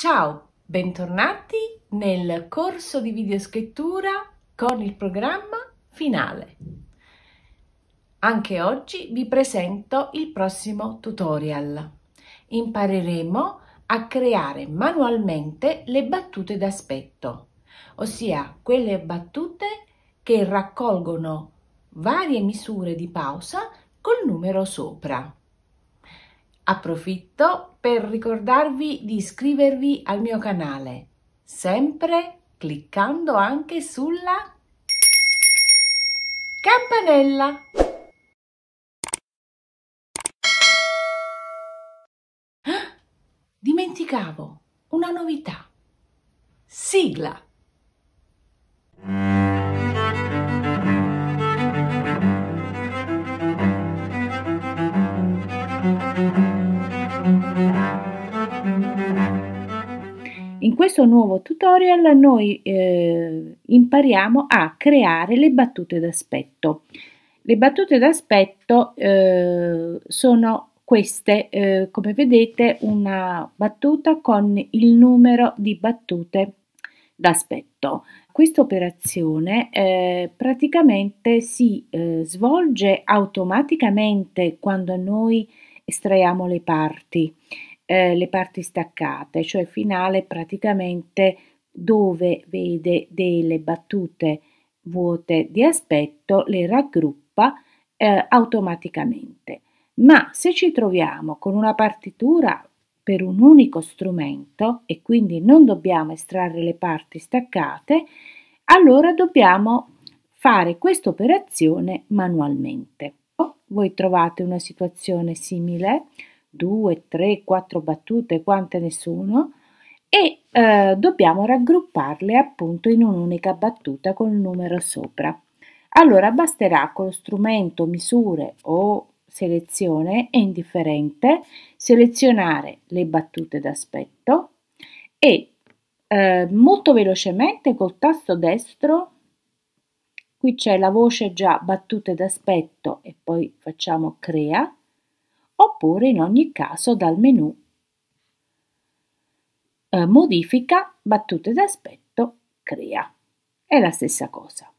Ciao, bentornati nel corso di videoscrittura con il programma finale. Anche oggi vi presento il prossimo tutorial. Impareremo a creare manualmente le battute d'aspetto, ossia quelle battute che raccolgono varie misure di pausa col numero sopra. Approfitto per ricordarvi di iscrivervi al mio canale, sempre cliccando anche sulla campanella. Ah, dimenticavo una novità. Sigla. questo nuovo tutorial noi eh, impariamo a creare le battute d'aspetto. Le battute d'aspetto eh, sono queste, eh, come vedete, una battuta con il numero di battute d'aspetto. Questa operazione eh, praticamente si eh, svolge automaticamente quando noi estraiamo le parti eh, le parti staccate, cioè finale praticamente dove vede delle battute vuote di aspetto, le raggruppa eh, automaticamente. Ma se ci troviamo con una partitura per un unico strumento e quindi non dobbiamo estrarre le parti staccate, allora dobbiamo fare questa operazione manualmente. Voi trovate una situazione simile due, tre, quattro battute, quante ne sono, e eh, dobbiamo raggrupparle appunto in un'unica battuta con il numero sopra. Allora basterà con lo strumento misure o selezione, è indifferente, selezionare le battute d'aspetto e eh, molto velocemente col tasto destro qui c'è la voce già battute d'aspetto e poi facciamo crea oppure in ogni caso dal menu eh, Modifica, battute d'aspetto, crea. È la stessa cosa.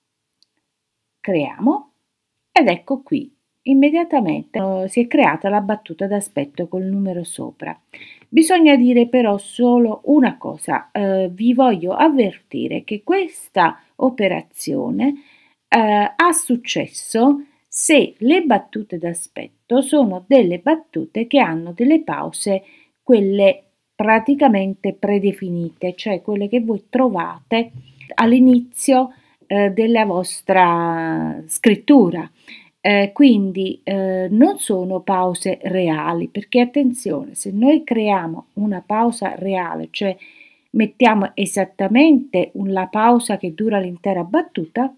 Creiamo ed ecco qui immediatamente eh, si è creata la battuta d'aspetto col numero sopra. Bisogna dire però solo una cosa, eh, vi voglio avvertire che questa operazione eh, ha successo se le battute d'aspetto fatto certo, sono delle battute che hanno delle pause, quelle praticamente predefinite, cioè quelle che voi trovate all'inizio eh, della vostra scrittura. Eh, quindi eh, non sono pause reali, perché attenzione, se noi creiamo una pausa reale, cioè mettiamo esattamente la pausa che dura l'intera battuta,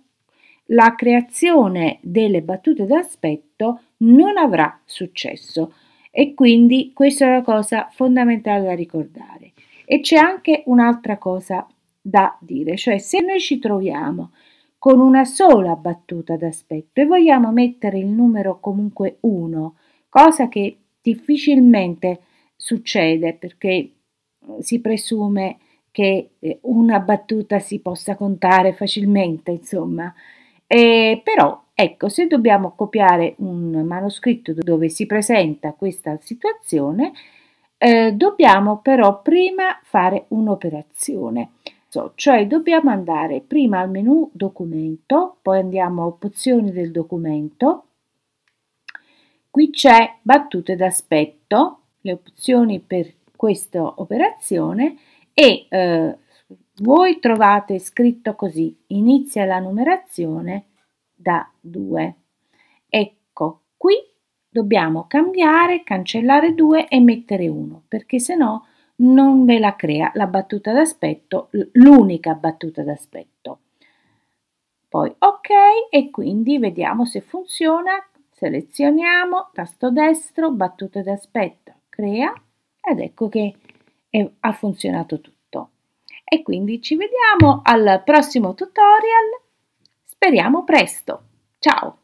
la creazione delle battute d'aspetto non avrà successo e quindi questa è una cosa fondamentale da ricordare. E c'è anche un'altra cosa da dire, cioè se noi ci troviamo con una sola battuta d'aspetto e vogliamo mettere il numero comunque 1, cosa che difficilmente succede perché eh, si presume che eh, una battuta si possa contare facilmente, insomma, e eh, però Ecco, se dobbiamo copiare un manoscritto dove si presenta questa situazione, eh, dobbiamo però prima fare un'operazione. So, cioè dobbiamo andare prima al menu documento, poi andiamo a opzioni del documento, qui c'è battute d'aspetto, le opzioni per questa operazione e eh, voi trovate scritto così, inizia la numerazione da 2. Ecco, qui dobbiamo cambiare, cancellare 2 e mettere 1, perché se no non ve la crea la battuta d'aspetto, l'unica battuta d'aspetto. Poi ok e quindi vediamo se funziona, selezioniamo, tasto destro, battuta d'aspetto, crea ed ecco che è, ha funzionato tutto. E quindi ci vediamo al prossimo tutorial Speriamo presto. Ciao!